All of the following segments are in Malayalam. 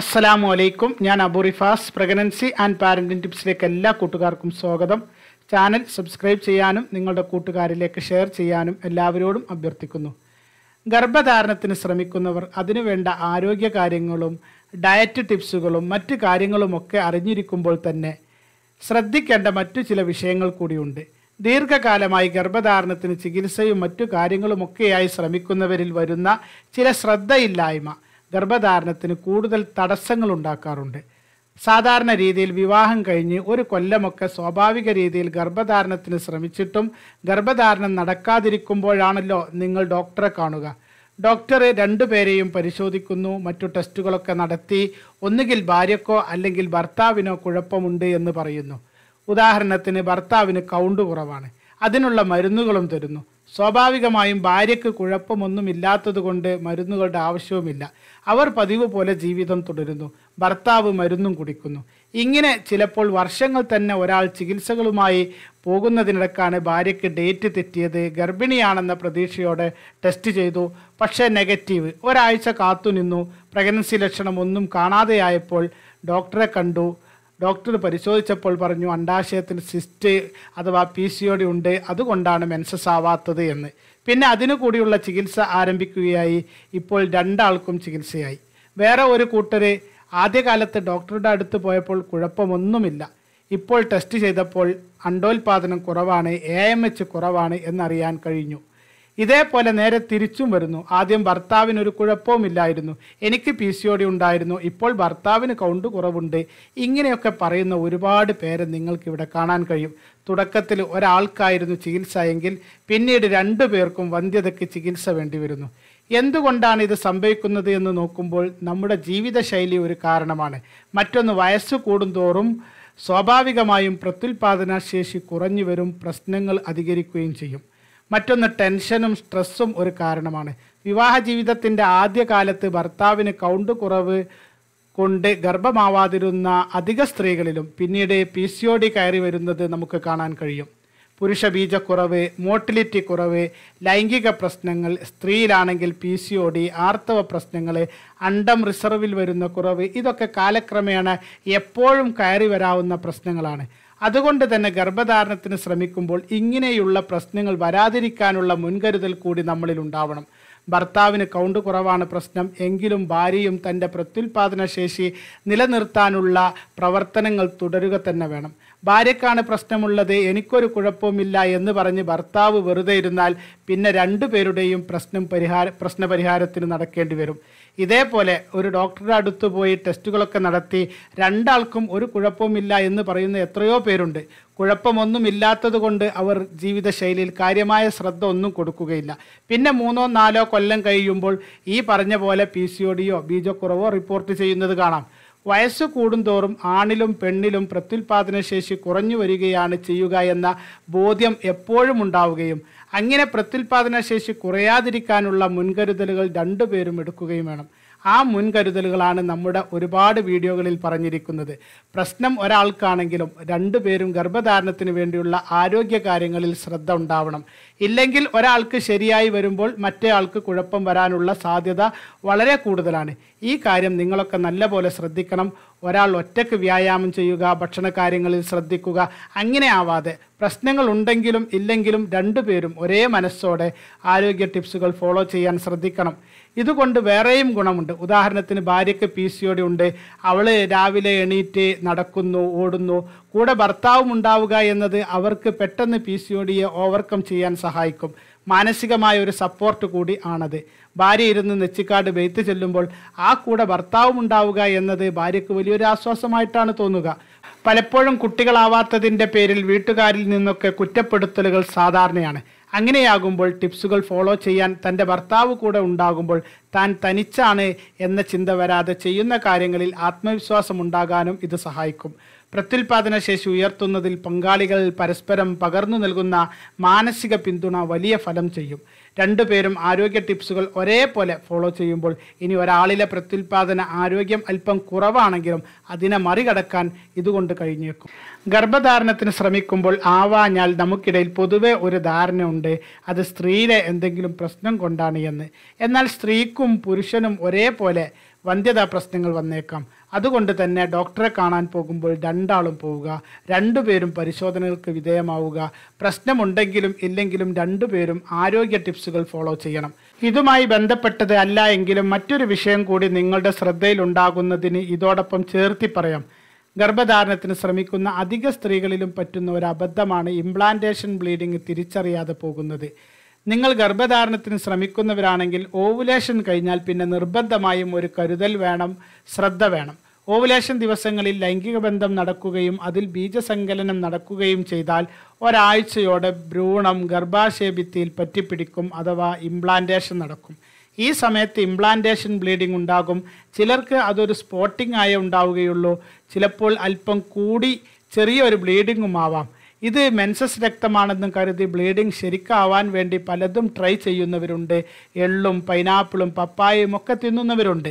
അസ്സലാമു അലൈക്കും ഞാൻ അബുറിഫാസ് പ്രഗ്നൻസി ആൻഡ് പാരന്റിംഗ് ടിപ്സിലേക്ക് എല്ലാ കൂട്ടുകാർക്കും സ്വാഗതം ചാനൽ സബ്സ്ക്രൈബ് ചെയ്യാനും നിങ്ങളുടെ കൂട്ടുകാരിലേക്ക് ഷെയർ ചെയ്യാനും എല്ലാവരോടും അഭ്യർത്ഥിക്കുന്നു ഗർഭധാരണത്തിന് ശ്രമിക്കുന്നവർ അതിനുവേണ്ട ആരോഗ്യ കാര്യങ്ങളും ഡയറ്റ് ടിപ്സുകളും മറ്റ് കാര്യങ്ങളുമൊക്കെ അറിഞ്ഞിരിക്കുമ്പോൾ തന്നെ ശ്രദ്ധിക്കേണ്ട മറ്റു ചില വിഷയങ്ങൾ കൂടിയുണ്ട് ദീർഘകാലമായി ഗർഭധാരണത്തിന് ചികിത്സയും മറ്റു കാര്യങ്ങളുമൊക്കെയായി ശ്രമിക്കുന്നവരിൽ വരുന്ന ചില ശ്രദ്ധയില്ലായ്മ ഗർഭധാരണത്തിന് കൂടുതൽ തടസ്സങ്ങൾ ഉണ്ടാക്കാറുണ്ട് സാധാരണ രീതിയിൽ വിവാഹം കഴിഞ്ഞ് ഒരു കൊല്ലമൊക്കെ സ്വാഭാവിക രീതിയിൽ ഗർഭധാരണത്തിന് ശ്രമിച്ചിട്ടും ഗർഭധാരണം നടക്കാതിരിക്കുമ്പോഴാണല്ലോ നിങ്ങൾ ഡോക്ടറെ കാണുക ഡോക്ടർ രണ്ടുപേരെയും പരിശോധിക്കുന്നു മറ്റു ടെസ്റ്റുകളൊക്കെ നടത്തി ഒന്നുകിൽ ഭാര്യക്കോ അല്ലെങ്കിൽ ഭർത്താവിനോ കുഴപ്പമുണ്ട് എന്ന് പറയുന്നു ഉദാഹരണത്തിന് ഭർത്താവിന് കൗണ്ട് കുറവാണ് അതിനുള്ള മരുന്നുകളും തരുന്നു സ്വാഭാവികമായും ഭാര്യയ്ക്ക് കുഴപ്പമൊന്നുമില്ലാത്തതുകൊണ്ട് മരുന്നുകളുടെ ആവശ്യവുമില്ല അവർ പതിവ് പോലെ ജീവിതം തുടരുന്നു ഭർത്താവ് മരുന്നും കുടിക്കുന്നു ഇങ്ങനെ ചിലപ്പോൾ വർഷങ്ങൾ തന്നെ ഒരാൾ ചികിത്സകളുമായി പോകുന്നതിനിടക്കാണ് ഭാര്യയ്ക്ക് ഡേറ്റ് തെറ്റിയത് ഗർഭിണിയാണെന്ന പ്രതീക്ഷയോടെ ടെസ്റ്റ് ചെയ്തു പക്ഷേ നെഗറ്റീവ് ഒരാഴ്ച കാത്തുനിന്നു പ്രഗ്നൻസി ലക്ഷണം ഒന്നും കാണാതെയായപ്പോൾ ഡോക്ടറെ കണ്ടു ഡോക്ടർ പരിശോധിച്ചപ്പോൾ പറഞ്ഞു അണ്ടാശയത്തിന് സിസ്റ്റ് അഥവാ പി സി ഒ ഡി ഉണ്ട് അതുകൊണ്ടാണ് മെൻസസ് ആവാത്തത് എന്ന് പിന്നെ അതിനു കൂടിയുള്ള ചികിത്സ ആരംഭിക്കുകയായി ഇപ്പോൾ രണ്ടാൾക്കും ചികിത്സയായി വേറെ ഒരു കൂട്ടർ ആദ്യകാലത്ത് ഡോക്ടറുടെ അടുത്ത് പോയപ്പോൾ കുഴപ്പമൊന്നുമില്ല ഇപ്പോൾ ടെസ്റ്റ് ചെയ്തപ്പോൾ അണ്ടോൽപാദനം കുറവാണ് എ എം എച്ച് കുറവാണ് എന്നറിയാൻ കഴിഞ്ഞു ഇതേപോലെ നേരെ തിരിച്ചും വരുന്നു ആദ്യം ഭർത്താവിന് ഒരു കുഴപ്പവുമില്ലായിരുന്നു എനിക്ക് പി സി ഒ ഉണ്ടായിരുന്നു ഇപ്പോൾ ഭർത്താവിന് കൗണ്ട് കുറവുണ്ട് ഇങ്ങനെയൊക്കെ പറയുന്ന ഒരുപാട് പേരെ നിങ്ങൾക്ക് ഇവിടെ കാണാൻ കഴിയും തുടക്കത്തിൽ ഒരാൾക്കായിരുന്നു ചികിത്സ എങ്കിൽ പിന്നീട് രണ്ടു പേർക്കും വന്ധ്യതയ്ക്ക് ചികിത്സ വേണ്ടിവരുന്നു എന്തുകൊണ്ടാണ് ഇത് സംഭവിക്കുന്നത് എന്ന് നോക്കുമ്പോൾ നമ്മുടെ ജീവിതശൈലി ഒരു കാരണമാണ് മറ്റൊന്ന് വയസ്സ് കൂടുന്തോറും സ്വാഭാവികമായും പ്രത്യുൽപാദന ശേഷി കുറഞ്ഞു വരും പ്രശ്നങ്ങൾ അധികരിക്കുകയും ചെയ്യും മറ്റൊന്ന് ടെൻഷനും സ്ട്രെസ്സും ഒരു കാരണമാണ് വിവാഹ ജീവിതത്തിൻ്റെ ആദ്യകാലത്ത് ഭർത്താവിന് കൗണ്ട് കുറവ് കൊണ്ട് ഗർഭമാവാതിരുന്ന അധിക സ്ത്രീകളിലും പിന്നീട് പി സി ഒ ഡി കയറി വരുന്നത് നമുക്ക് കാണാൻ കഴിയും പുരുഷ ബീജക്കുറവ് മോട്ടിലിറ്റി കുറവ് ലൈംഗിക പ്രശ്നങ്ങൾ സ്ത്രീയിലാണെങ്കിൽ പി സി ഒ ഡി ആർത്തവ പ്രശ്നങ്ങൾ അണ്ടം റിസർവിൽ വരുന്ന കുറവ് ഇതൊക്കെ കാലക്രമേണ എപ്പോഴും കയറി വരാവുന്ന പ്രശ്നങ്ങളാണ് അതുകൊണ്ട് തന്നെ ഗർഭധാരണത്തിന് ശ്രമിക്കുമ്പോൾ ഇങ്ങനെയുള്ള പ്രശ്നങ്ങൾ വരാതിരിക്കാനുള്ള മുൻകരുതൽ കൂടി നമ്മളിൽ ഉണ്ടാവണം ഭർത്താവിന് കൗണ്ട് കുറവാണ് പ്രശ്നം എങ്കിലും ഭാര്യയും തൻ്റെ പ്രത്യുൽപാദന ശേഷി നിലനിർത്താനുള്ള പ്രവർത്തനങ്ങൾ തുടരുക തന്നെ വേണം ഭാര്യക്കാണ് പ്രശ്നമുള്ളത് എനിക്കൊരു കുഴപ്പവുമില്ല എന്ന് പറഞ്ഞ് ഭർത്താവ് വെറുതെ ഇരുന്നാൽ പിന്നെ രണ്ടുപേരുടെയും പ്രശ്നം പരിഹാര പ്രശ്നപരിഹാരത്തിന് നടക്കേണ്ടി വരും ഇതേപോലെ ഒരു ഡോക്ടറുടെ അടുത്ത് പോയി ടെസ്റ്റുകളൊക്കെ നടത്തി രണ്ടാൾക്കും ഒരു കുഴപ്പവുമില്ല എന്ന് പറയുന്ന എത്രയോ പേരുണ്ട് കുഴപ്പമൊന്നുമില്ലാത്തത് കൊണ്ട് അവർ ജീവിതശൈലിയിൽ കാര്യമായ ശ്രദ്ധ ഒന്നും കൊടുക്കുകയില്ല പിന്നെ മൂന്നോ നാലോ കൊല്ലം കഴിയുമ്പോൾ ഈ പറഞ്ഞ പോലെ പി സി ഒ ഡിയോ ബീജക്കുറവോ റിപ്പോർട്ട് ചെയ്യുന്നത് കാണാം വയസ്സ് കൂടുന്തോറും ആണിലും പെണ്ണിലും പ്രത്യുൽപാദനശേഷി കുറഞ്ഞു വരികയാണ് ചെയ്യുക എന്ന ബോധ്യം എപ്പോഴും ഉണ്ടാവുകയും അങ്ങനെ പ്രത്യുൽപാദനശേഷി കുറയാതിരിക്കാനുള്ള മുൻകരുതലുകൾ രണ്ടുപേരും എടുക്കുകയും വേണം ആ മുൻകരുതലുകളാണ് നമ്മുടെ ഒരുപാട് വീഡിയോകളിൽ പറഞ്ഞിരിക്കുന്നത് പ്രശ്നം ഒരാൾക്കാണെങ്കിലും രണ്ടു പേരും ഗർഭധാരണത്തിന് വേണ്ടിയുള്ള ആരോഗ്യ കാര്യങ്ങളിൽ ശ്രദ്ധ ഉണ്ടാവണം ഇല്ലെങ്കിൽ ഒരാൾക്ക് ശരിയായി വരുമ്പോൾ മറ്റേയാൾക്ക് കുഴപ്പം വരാനുള്ള സാധ്യത വളരെ കൂടുതലാണ് ഈ കാര്യം നിങ്ങളൊക്കെ നല്ലപോലെ ശ്രദ്ധിക്കണം ഒരാൾ ഒറ്റയ്ക്ക് വ്യായാമം ചെയ്യുക ഭക്ഷണകാര്യങ്ങളിൽ ശ്രദ്ധിക്കുക അങ്ങനെ ആവാതെ പ്രശ്നങ്ങൾ ഉണ്ടെങ്കിലും ഇല്ലെങ്കിലും രണ്ടുപേരും ഒരേ മനസ്സോടെ ആരോഗ്യ ടിപ്സുകൾ ഫോളോ ചെയ്യാൻ ശ്രദ്ധിക്കണം ഇതുകൊണ്ട് വേറെയും ഗുണമുണ്ട് ഉദാഹരണത്തിന് ഭാര്യയ്ക്ക് പി സി ഒടി ഉണ്ട് അവൾ രാവിലെ എണീറ്റ് നടക്കുന്നു ഓടുന്നു കൂടെ ഭർത്താവും ഉണ്ടാവുക എന്നത് അവർക്ക് പെട്ടെന്ന് പി സി ഒടിയെ ഓവർകം ചെയ്യാൻ സഹായിക്കും മാനസികമായ ഒരു സപ്പോർട്ട് കൂടി ആണത് ഭാര്യ ഇരുന്ന് നെച്ചിക്കാട് വെയ്ത്ത് ചെല്ലുമ്പോൾ ആ കൂടെ ഭർത്താവും ഉണ്ടാവുക എന്നത് ഭാര്യയ്ക്ക് വലിയൊരു ആശ്വാസമായിട്ടാണ് തോന്നുക പലപ്പോഴും കുട്ടികളാവാത്തതിൻ്റെ പേരിൽ വീട്ടുകാരിൽ നിന്നൊക്കെ കുറ്റപ്പെടുത്തലുകൾ സാധാരണയാണ് അങ്ങനെയാകുമ്പോൾ ടിപ്സുകൾ ഫോളോ ചെയ്യാൻ തൻ്റെ ഭർത്താവ് കൂടെ ഉണ്ടാകുമ്പോൾ താൻ തനിച്ചാണ് എന്ന ചിന്ത വരാതെ ചെയ്യുന്ന കാര്യങ്ങളിൽ ആത്മവിശ്വാസം ഉണ്ടാകാനും ഇത് സഹായിക്കും പ്രത്യുൽപാദന ശേഷി ഉയർത്തുന്നതിൽ പങ്കാളികൾ പരസ്പരം പകർന്നു നൽകുന്ന മാനസിക പിന്തുണ വലിയ ഫലം ചെയ്യും രണ്ടുപേരും ആരോഗ്യ ടിപ്സുകൾ ഒരേപോലെ ഫോളോ ചെയ്യുമ്പോൾ ഇനി ഒരാളിലെ പ്രത്യുൽപാദന ആരോഗ്യം അല്പം കുറവാണെങ്കിലും അതിനെ മറികടക്കാൻ ഇതുകൊണ്ട് കഴിഞ്ഞേക്കും ഗർഭധാരണത്തിന് ശ്രമിക്കുമ്പോൾ ആവാഞ്ഞാൽ നമുക്കിടയിൽ പൊതുവെ ഒരു ധാരണയുണ്ട് അത് സ്ത്രീയിലെ എന്തെങ്കിലും പ്രശ്നം കൊണ്ടാണ് എന്ന് എന്നാൽ സ്ത്രീക്കും പുരുഷനും ഒരേപോലെ വന്ധ്യതാ പ്രശ്നങ്ങൾ വന്നേക്കാം അതുകൊണ്ട് തന്നെ ഡോക്ടറെ കാണാൻ പോകുമ്പോൾ രണ്ടാളും പോവുക രണ്ടുപേരും പരിശോധനകൾക്ക് വിധേയമാവുക പ്രശ്നമുണ്ടെങ്കിലും ഇല്ലെങ്കിലും രണ്ടുപേരും ആരോഗ്യ ടിപ്സുകൾ ഫോളോ ചെയ്യണം ഇതുമായി ബന്ധപ്പെട്ടത് അല്ല എങ്കിലും മറ്റൊരു വിഷയം കൂടി നിങ്ങളുടെ ശ്രദ്ധയിലുണ്ടാകുന്നതിന് ഇതോടൊപ്പം ചേർത്തി പറയാം ഗർഭധാരണത്തിന് ശ്രമിക്കുന്ന അധിക സ്ത്രീകളിലും പറ്റുന്ന ഒരു അബദ്ധമാണ് ഇംപ്ലാന്റേഷൻ ബ്ലീഡിംഗ് തിരിച്ചറിയാതെ പോകുന്നത് നിങ്ങൾ ഗർഭധാരണത്തിന് ശ്രമിക്കുന്നവരാണെങ്കിൽ ഓവുലേഷൻ കഴിഞ്ഞാൽ പിന്നെ നിർബന്ധമായും ഒരു കരുതൽ വേണം ശ്രദ്ധ വേണം ഓവുലേഷൻ ദിവസങ്ങളിൽ ലൈംഗിക ബന്ധം നടക്കുകയും അതിൽ ബീജസങ്കലനം നടക്കുകയും ചെയ്താൽ ഒരാഴ്ചയോടെ ഭ്രൂണം ഗർഭാശയഭിത്തിയിൽ പറ്റിപ്പിടിക്കും അഥവാ ഇംപ്ലാന്റേഷൻ നടക്കും ഈ സമയത്ത് ഇംപ്ലാന്റേഷൻ ബ്ലീഡിംഗ് ഉണ്ടാകും ചിലർക്ക് അതൊരു സ്പോട്ടിംഗ് ആയേ ഉണ്ടാവുകയുള്ളൂ ചിലപ്പോൾ അല്പം കൂടി ചെറിയൊരു ബ്ലീഡിങ്ങും ആവാം ഇത് മെൻസസ് രക്തമാണെന്നും കരുതി ബ്ലീഡിംഗ് ശരിക്കാവാൻ വേണ്ടി പലതും ട്രൈ ചെയ്യുന്നവരുണ്ട് എള്ളും പൈനാപ്പിളും പപ്പായയും ഒക്കെ തിന്നുന്നവരുണ്ട്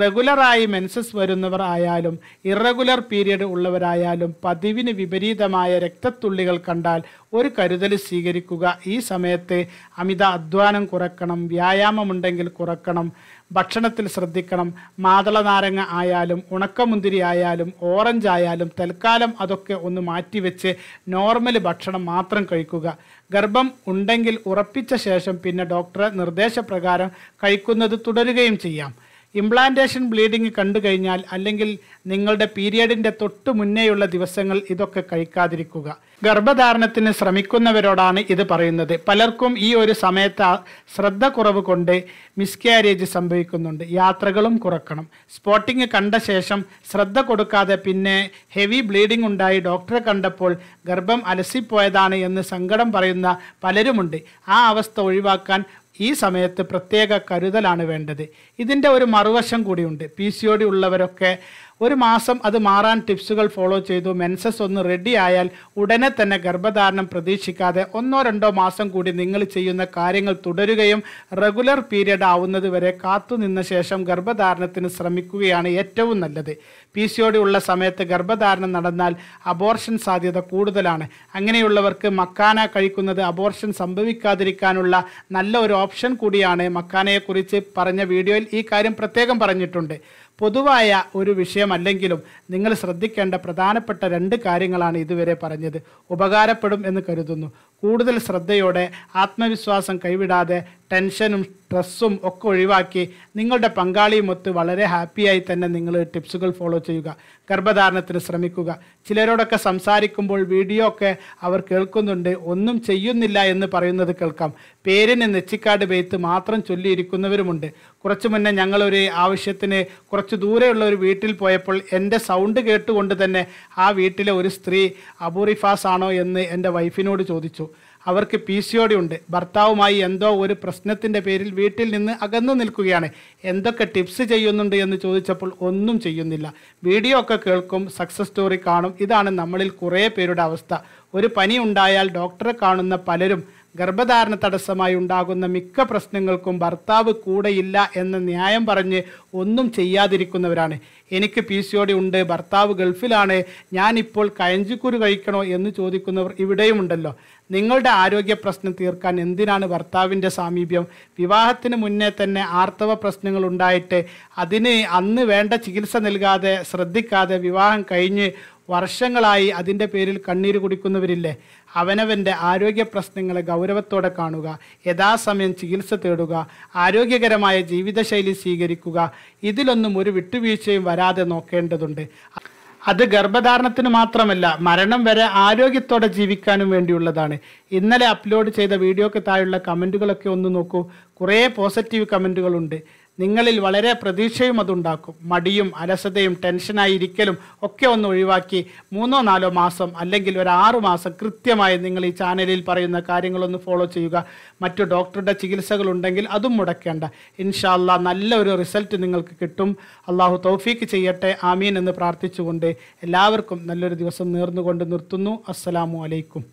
റെഗുലറായി മെൻസസ് വരുന്നവർ ആയാലും ഇറഗുലർ പീരിയഡ് ഉള്ളവരായാലും പതിവിന് വിപരീതമായ രക്തത്തുള്ളികൾ കണ്ടാൽ ഒരു കരുതൽ സ്വീകരിക്കുക ഈ സമയത്ത് അമിത അധ്വാനം കുറക്കണം വ്യായാമമുണ്ടെങ്കിൽ കുറക്കണം ഭക്ഷണത്തിൽ ശ്രദ്ധിക്കണം മാതളനാരങ്ങ ആയാലും ഉണക്കമുന്തിരി ആയാലും ഓറഞ്ച് ആയാലും തൽക്കാലം അതൊക്കെ ഒന്ന് മാറ്റിവെച്ച് നോർമൽ ഭക്ഷണം മാത്രം കഴിക്കുക ഗർഭം ഉണ്ടെങ്കിൽ ഉറപ്പിച്ച ശേഷം പിന്നെ ഡോക്ടറെ നിർദ്ദേശപ്രകാരം കഴിക്കുന്നത് തുടരുകയും ചെയ്യാം ഇംപ്ലാന്റേഷൻ ബ്ലീഡിംഗ് കണ്ടു കഴിഞ്ഞാൽ അല്ലെങ്കിൽ നിങ്ങളുടെ പീരിയഡിൻ്റെ തൊട്ട് മുന്നേയുള്ള ദിവസങ്ങൾ ഇതൊക്കെ കഴിക്കാതിരിക്കുക ഗർഭധാരണത്തിന് ശ്രമിക്കുന്നവരോടാണ് ഇത് പറയുന്നത് പലർക്കും ഈ ഒരു സമയത്ത് ശ്രദ്ധ കുറവ് കൊണ്ട് മിസ്കാരേജ് സംഭവിക്കുന്നുണ്ട് യാത്രകളും കുറക്കണം സ്പോട്ടിങ് കണ്ട ശേഷം ശ്രദ്ധ കൊടുക്കാതെ പിന്നെ ഹെവി ബ്ലീഡിംഗ് ഉണ്ടായി ഡോക്ടറെ കണ്ടപ്പോൾ ഗർഭം അലസിപ്പോയതാണ് എന്ന് സങ്കടം പറയുന്ന പലരുമുണ്ട് ആ അവസ്ഥ ഒഴിവാക്കാൻ ഈ സമയത്ത് പ്രത്യേക കരുതലാണ് വേണ്ടത് ഇതിൻ്റെ ഒരു മറുവശം കൂടിയുണ്ട് പി സി ഒ ഡി ഉള്ളവരൊക്കെ ഒരു മാസം അത് മാറാൻ ടിപ്സുകൾ ഫോളോ ചെയ്തു മെൻസസ് ഒന്ന് റെഡി ആയാൽ ഉടനെ തന്നെ ഗർഭധാരണം പ്രതീക്ഷിക്കാതെ ഒന്നോ രണ്ടോ മാസം കൂടി നിങ്ങൾ ചെയ്യുന്ന കാര്യങ്ങൾ തുടരുകയും റെഗുലർ പീരിയഡ് ആവുന്നത് വരെ കാത്തുനിന്ന ശേഷം ഗർഭധാരണത്തിന് ശ്രമിക്കുകയാണ് ഏറ്റവും നല്ലത് പി സി ഉള്ള സമയത്ത് ഗർഭധാരണം നടന്നാൽ അബോർഷൻ സാധ്യത കൂടുതലാണ് അങ്ങനെയുള്ളവർക്ക് മക്കാന കഴിക്കുന്നത് അബോർഷൻ സംഭവിക്കാതിരിക്കാനുള്ള നല്ല ഒരു ഓപ്ഷൻ കൂടിയാണ് മക്കാനയെക്കുറിച്ച് പറഞ്ഞ വീഡിയോയിൽ ഈ കാര്യം പ്രത്യേകം പറഞ്ഞിട്ടുണ്ട് പൊതുവായ ഒരു വിഷയമല്ലെങ്കിലും നിങ്ങൾ ശ്രദ്ധിക്കേണ്ട പ്രധാനപ്പെട്ട രണ്ട് കാര്യങ്ങളാണ് ഇതുവരെ പറഞ്ഞത് ഉപകാരപ്പെടും എന്ന് കരുതുന്നു കൂടുതൽ ശ്രദ്ധയോടെ ആത്മവിശ്വാസം കൈവിടാതെ ടെൻഷനും സ്ട്രെസ്സും ഒക്കെ ഒഴിവാക്കി നിങ്ങളുടെ പങ്കാളിയുമൊത്ത് വളരെ ഹാപ്പിയായി തന്നെ നിങ്ങൾ ടിപ്സുകൾ ഫോളോ ചെയ്യുക ഗർഭധാരണത്തിന് ശ്രമിക്കുക ചിലരോടൊക്കെ സംസാരിക്കുമ്പോൾ വീഡിയോ ഒക്കെ അവർ കേൾക്കുന്നുണ്ട് ഒന്നും ചെയ്യുന്നില്ല എന്ന് പറയുന്നത് കേൾക്കാം പേരിന് നെച്ചിക്കാട് വെയ്ത്ത് മാത്രം ചൊല്ലിയിരിക്കുന്നവരുമുണ്ട് കുറച്ചു മുന്നേ ഞങ്ങളൊരു ആവശ്യത്തിന് കുറച്ച് ദൂരെയുള്ള ഒരു വീട്ടിൽ പോയപ്പോൾ എൻ്റെ സൗണ്ട് കേട്ടുകൊണ്ട് തന്നെ ആ വീട്ടിലെ ഒരു സ്ത്രീ അബൂറിഫാസ് ആണോ എന്ന് എൻ്റെ വൈഫിനോട് ചോദിച്ചു അവർക്ക് പി സി ഒ ഡി ഉണ്ട് ഭർത്താവുമായി എന്തോ ഒരു പ്രശ്നത്തിൻ്റെ പേരിൽ വീട്ടിൽ നിന്ന് അകന്നു നിൽക്കുകയാണ് എന്തൊക്കെ ടിപ്സ് ചെയ്യുന്നുണ്ട് എന്ന് ചോദിച്ചപ്പോൾ ഒന്നും ചെയ്യുന്നില്ല വീഡിയോ ഒക്കെ കേൾക്കും സക്സസ് സ്റ്റോറി കാണും ഇതാണ് നമ്മളിൽ കുറേ പേരുടെ അവസ്ഥ ഒരു പനി ഉണ്ടായാൽ ഡോക്ടറെ കാണുന്ന പലരും ഗർഭധാരണ തടസ്സമായി ഉണ്ടാകുന്ന മിക്ക പ്രശ്നങ്ങൾക്കും ഭർത്താവ് കൂടെയില്ല എന്ന ന്യായം പറഞ്ഞ് ഒന്നും ചെയ്യാതിരിക്കുന്നവരാണ് എനിക്ക് പി സി ഒ ഡി ഉണ്ട് ഭർത്താവ് ഗൾഫിലാണ് ഞാനിപ്പോൾ കയഞ്ചിക്കുരു കഴിക്കണോ എന്ന് ചോദിക്കുന്നവർ ഇവിടെയും ഉണ്ടല്ലോ നിങ്ങളുടെ ആരോഗ്യ പ്രശ്നം തീർക്കാൻ എന്തിനാണ് ഭർത്താവിൻ്റെ സാമീപ്യം വിവാഹത്തിന് മുന്നേ തന്നെ ആർത്തവ പ്രശ്നങ്ങൾ ഉണ്ടായിട്ട് അതിന് അന്ന് വേണ്ട ചികിത്സ നൽകാതെ ശ്രദ്ധിക്കാതെ വിവാഹം കഴിഞ്ഞ് വർഷങ്ങളായി അതിൻ്റെ പേരിൽ കണ്ണീര് കുടിക്കുന്നവരില്ലേ അവനവൻ്റെ ആരോഗ്യ പ്രശ്നങ്ങളെ ഗൗരവത്തോടെ കാണുക യഥാസമയം ചികിത്സ തേടുക ആരോഗ്യകരമായ ജീവിതശൈലി സ്വീകരിക്കുക ഇതിലൊന്നും ഒരു വിട്ടുവീഴ്ചയും വരാതെ നോക്കേണ്ടതുണ്ട് അത് ഗർഭധാരണത്തിന് മാത്രമല്ല മരണം വരെ ആരോഗ്യത്തോടെ ജീവിക്കാനും വേണ്ടിയുള്ളതാണ് ഇന്നലെ അപ്ലോഡ് ചെയ്ത വീഡിയോക്ക് താഴെയുള്ള കമൻറ്റുകളൊക്കെ ഒന്ന് നോക്കൂ കുറേ പോസിറ്റീവ് കമൻറ്റുകളുണ്ട് നിങ്ങളിൽ വളരെ പ്രതീക്ഷയും അതുണ്ടാക്കും മടിയും അലസതയും ടെൻഷനായി ഇരിക്കലും ഒക്കെ ഒന്ന് ഒഴിവാക്കി മൂന്നോ നാലോ മാസം അല്ലെങ്കിൽ ഒരു ആറു മാസം കൃത്യമായി നിങ്ങൾ ഈ ചാനലിൽ പറയുന്ന കാര്യങ്ങളൊന്ന് ഫോളോ ചെയ്യുക മറ്റു ഡോക്ടറുടെ ചികിത്സകളുണ്ടെങ്കിൽ അതും മുടക്കേണ്ട ഇൻഷാല്ല നല്ലൊരു റിസൾട്ട് നിങ്ങൾക്ക് കിട്ടും അള്ളാഹു തൗഫീക്ക് ചെയ്യട്ടെ ആമീൻ എന്ന് പ്രാർത്ഥിച്ചുകൊണ്ട് എല്ലാവർക്കും നല്ലൊരു ദിവസം നേർന്നുകൊണ്ട് നിർത്തുന്നു അസ്സലാമു അലൈക്കും